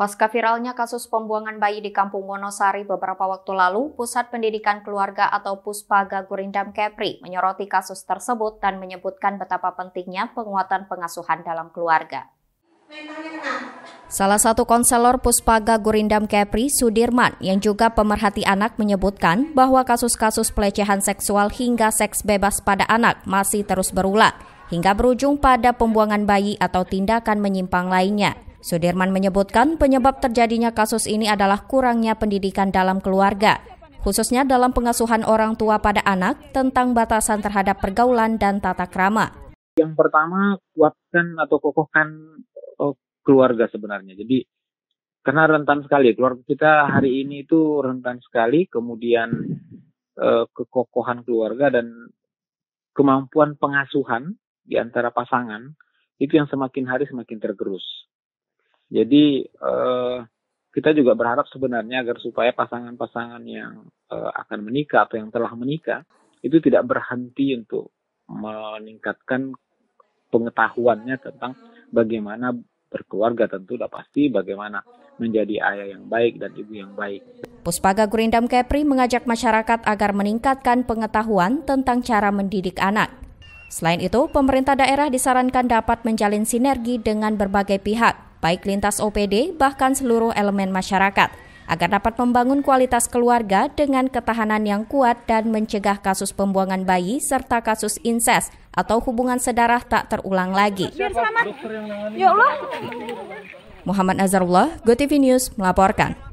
Pasca viralnya kasus pembuangan bayi di Kampung Wonosari beberapa waktu lalu, Pusat Pendidikan Keluarga atau Puspaga Gurindam Kepri menyoroti kasus tersebut dan menyebutkan betapa pentingnya penguatan pengasuhan dalam keluarga. Salah satu konselor Puspaga Gurindam Kepri, Sudirman, yang juga pemerhati anak menyebutkan bahwa kasus-kasus pelecehan seksual hingga seks bebas pada anak masih terus berulang, hingga berujung pada pembuangan bayi atau tindakan menyimpang lainnya. Sudirman menyebutkan penyebab terjadinya kasus ini adalah kurangnya pendidikan dalam keluarga, khususnya dalam pengasuhan orang tua pada anak tentang batasan terhadap pergaulan dan tata krama. Yang pertama, kuatkan atau kokohkan eh, keluarga sebenarnya. Jadi karena rentan sekali keluarga kita hari ini itu rentan sekali kemudian eh, kekokohan keluarga dan kemampuan pengasuhan di antara pasangan itu yang semakin hari semakin tergerus jadi uh, kita juga berharap sebenarnya agar supaya pasangan-pasangan yang uh, akan menikah atau yang telah menikah itu tidak berhenti untuk meningkatkan pengetahuannya tentang bagaimana berkeluarga tentu sudah pasti bagaimana menjadi ayah yang baik dan ibu yang baik. Puspaga Gurindam Kepri mengajak masyarakat agar meningkatkan pengetahuan tentang cara mendidik anak. Selain itu, pemerintah daerah disarankan dapat menjalin sinergi dengan berbagai pihak, baik lintas OPD bahkan seluruh elemen masyarakat agar dapat membangun kualitas keluarga dengan ketahanan yang kuat dan mencegah kasus pembuangan bayi serta kasus inses atau hubungan sedarah tak terulang lagi. Ya Muhammad Azharullah, GoTV News melaporkan.